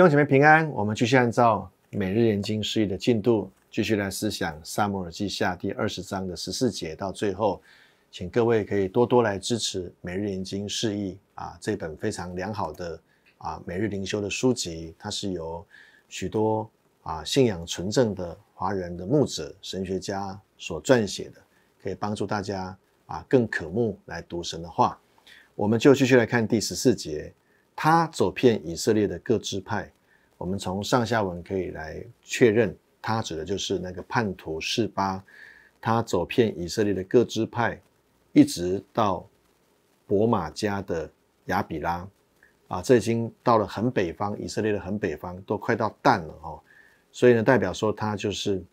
弟兄姐妹平安，我们继续按照每日研经释义的进度，继续来思想萨母尔记下第二十章的十四节到最后，请各位可以多多来支持每日研经释义啊这本非常良好的啊每日灵修的书籍，它是由许多啊信仰纯正的华人的牧者神学家所撰写的，可以帮助大家啊更渴慕来读神的话。我们就继续来看第十四节，他走遍以色列的各支派。我们从上下文可以来确认，他指的就是那个叛徒示巴，他走遍以色列的各支派，一直到伯玛家的亚比拉，啊，这已经到了很北方，以色列的很北方都快到蛋了哦，所以呢，代表说他就是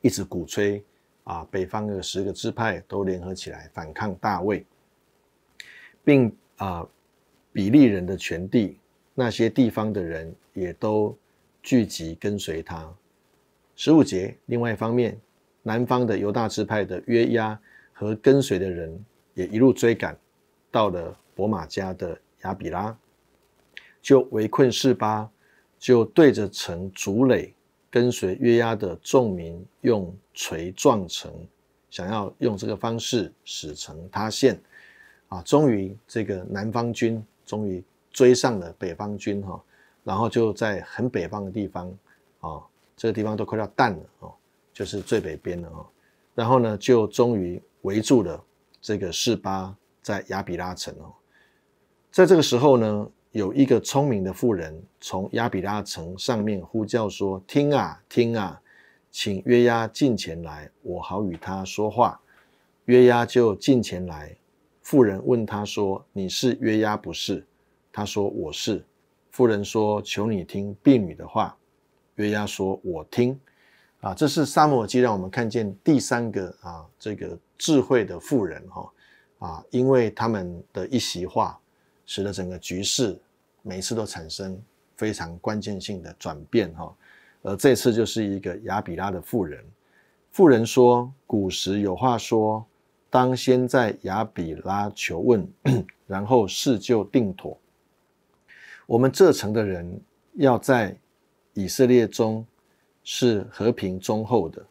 一直鼓吹啊，北方的十个支派都联合起来反抗大卫，并啊，比利人的全地。那些地方的人也都聚集跟随他。十五节，另外一方面，南方的犹大支派的约押和跟随的人也一路追赶，到了伯玛家的亚比拉，就围困示巴，就对着城竹垒，跟随约押的众民用锤撞城，想要用这个方式使城塌陷。啊，终于这个南方军终于。追上了北方军哈，然后就在很北方的地方啊，这个地方都快要淡了哦，就是最北边了哦。然后呢，就终于围住了这个士巴在亚比拉城哦。在这个时候呢，有一个聪明的妇人从亚比拉城上面呼叫说：“听啊听啊，请约押进前来，我好与他说话。”约押就进前来，妇人问他说：“你是约押不是？”他说：“我是。”富人说：“求你听婢女的话。”约押说：“我听。”啊，这是沙摩耳记，让我们看见第三个啊，这个智慧的富人哈啊，因为他们的一席话，使得整个局势每次都产生非常关键性的转变哈。而这次就是一个亚比拉的富人，富人说：“古时有话说，当先在亚比拉求问，然后事就定妥。”我们这层的人要在以色列中是和平忠厚的，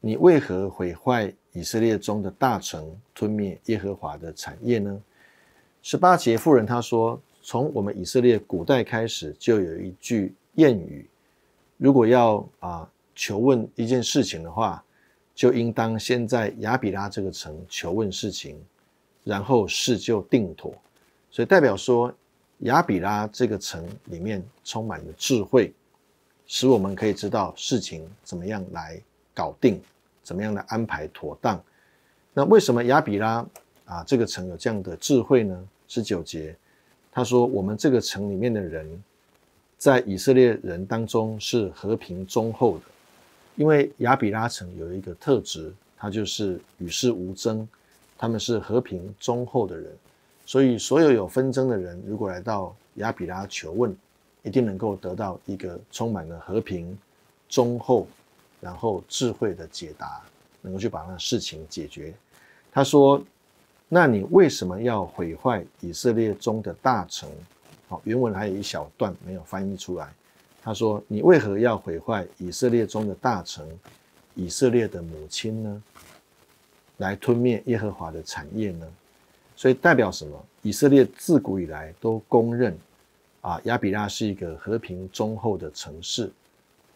你为何毁坏以色列中的大城，吞灭耶和华的产业呢？十八节妇人她说：“从我们以色列古代开始，就有一句谚语，如果要啊求问一件事情的话，就应当先在亚比拉这个城求问事情，然后事就定妥。所以代表说。”亚比拉这个城里面充满了智慧，使我们可以知道事情怎么样来搞定，怎么样的安排妥当。那为什么亚比拉啊这个城有这样的智慧呢？十九节，他说我们这个城里面的人，在以色列人当中是和平忠厚的，因为亚比拉城有一个特质，它就是与世无争，他们是和平忠厚的人。所以，所有有纷争的人，如果来到亚比拉求问，一定能够得到一个充满了和平、忠厚，然后智慧的解答，能够去把那事情解决。他说：“那你为什么要毁坏以色列中的大臣？”好，原文还有一小段没有翻译出来。他说：“你为何要毁坏以色列中的大臣，以色列的母亲呢？来吞灭耶和华的产业呢？”所以代表什么？以色列自古以来都公认，啊，亚比拉是一个和平忠厚的城市，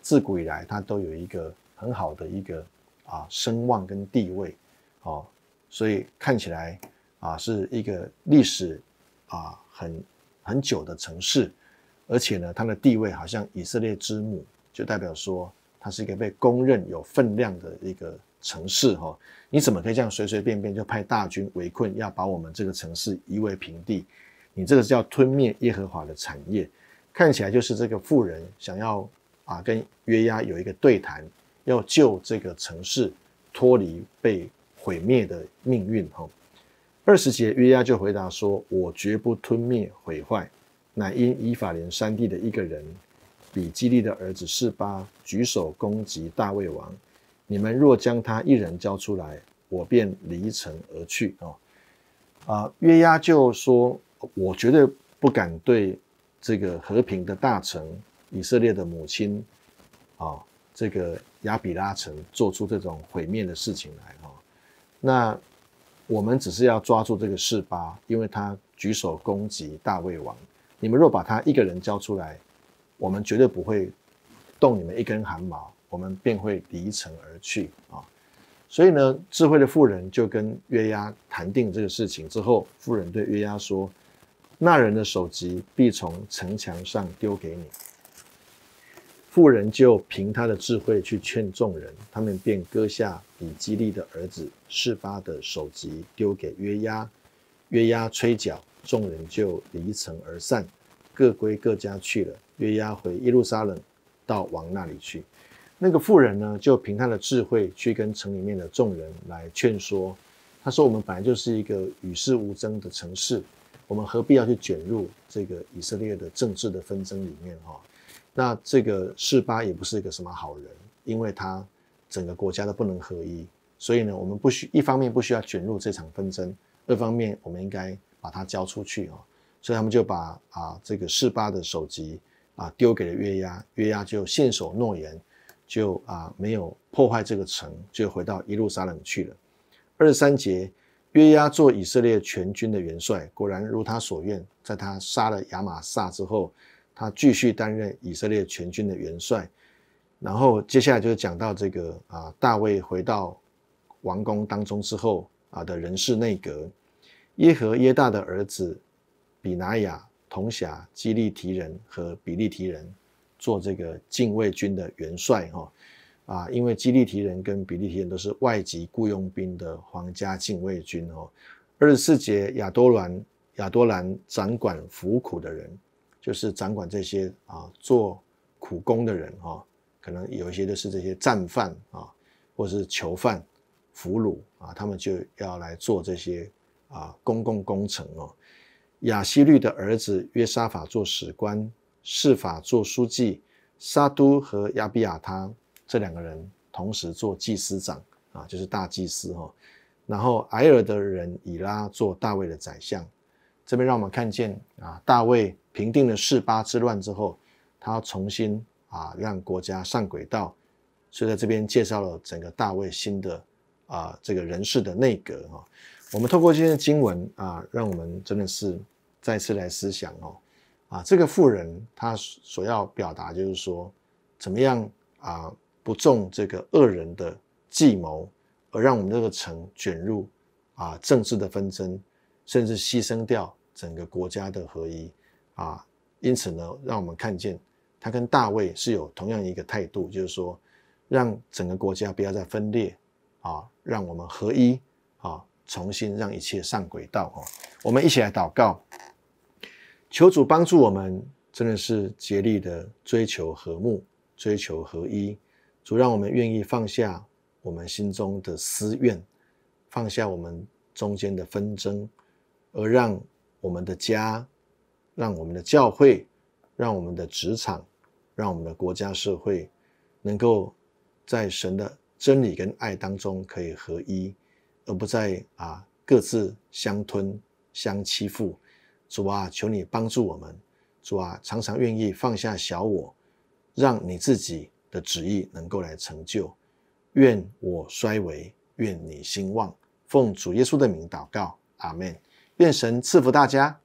自古以来它都有一个很好的一个啊声望跟地位，哦，所以看起来啊是一个历史啊很很久的城市，而且呢它的地位好像以色列之母，就代表说它是一个被公认有分量的一个。城市哈，你怎么可以这样随随便便就派大军围困，要把我们这个城市夷为平地？你这个叫吞灭耶和华的产业，看起来就是这个富人想要啊，跟约押有一个对谈，要救这个城市脱离被毁灭的命运哈。二十节约押就回答说：“我绝不吞灭毁坏，乃因以法莲山地的一个人比基利的儿子示巴举手攻击大卫王。”你们若将他一人交出来，我便离城而去。哦，啊，约押就说：“我绝对不敢对这个和平的大臣以色列的母亲，啊，这个亚比拉城做出这种毁灭的事情来。哈，那我们只是要抓住这个事巴，因为他举手攻击大卫王。你们若把他一个人交出来，我们绝对不会动你们一根汗毛。”我们便会离城而去啊！所以呢，智慧的富人就跟约押谈定这个事情之后，富人对约押说：“那人的首级必从城墙上丢给你。”富人就凭他的智慧去劝众人，他们便割下比基利的儿子示巴的首级丢给约押。约押吹角，众人就离城而散，各归各家去了。约押回耶路撒冷，到王那里去。那个富人呢，就凭他的智慧去跟城里面的众人来劝说。他说：“我们本来就是一个与世无争的城市，我们何必要去卷入这个以色列的政治的纷争里面哈，那这个士巴也不是一个什么好人，因为他整个国家都不能合一，所以呢，我们不需一方面不需要卷入这场纷争，二方面我们应该把他交出去啊。所以他们就把啊这个士巴的首级啊丢给了约押，约押就信守诺言。”就啊，没有破坏这个城，就回到耶路撒冷去了。二十三节，约押做以色列全军的元帅，果然如他所愿。在他杀了亚玛撒之后，他继续担任以色列全军的元帅。然后接下来就是讲到这个啊，大卫回到王宫当中之后啊的人事内阁，耶和耶大的儿子比拿雅、同辖基利提人和比利提人。做这个禁卫军的元帅哈啊，因为基利提人跟比利提人都是外籍雇佣兵的皇家禁卫军哦。二十四节亚多兰亚多兰掌管服苦的人，就是掌管这些啊做苦工的人哦，可能有一些都是这些战犯啊，或是囚犯、俘虏啊，他们就要来做这些啊公共工程哦。亚西律的儿子约沙法做史官。释法做书记，沙都和亚比亚他这两个人同时做祭司长啊，就是大祭司哦。然后埃尔的人以拉做大卫的宰相，这边让我们看见啊，大卫平定了世巴之乱之后，他重新啊让国家上轨道，所以在这边介绍了整个大卫新的啊这个人事的内阁啊。我们透过今天的经文啊，让我们真的是再次来思想哦。啊，这个富人他所要表达就是说，怎么样啊，不中这个恶人的计谋，而让我们这个城卷入啊政治的纷争，甚至牺牲掉整个国家的合一啊。因此呢，让我们看见他跟大卫是有同样一个态度，就是说，让整个国家不要再分裂啊，让我们合一啊，重新让一切上轨道啊。我们一起来祷告。求主帮助我们，真的是竭力的追求和睦，追求合一。主让我们愿意放下我们心中的私怨，放下我们中间的纷争，而让我们的家，让我们的教会，让我们的职场，让我们的国家社会，能够在神的真理跟爱当中可以合一，而不再啊各自相吞相欺负。主啊，求你帮助我们。主啊，常常愿意放下小我，让你自己的旨意能够来成就。愿我衰微，愿你兴旺。奉主耶稣的名祷告，阿门。愿神赐福大家。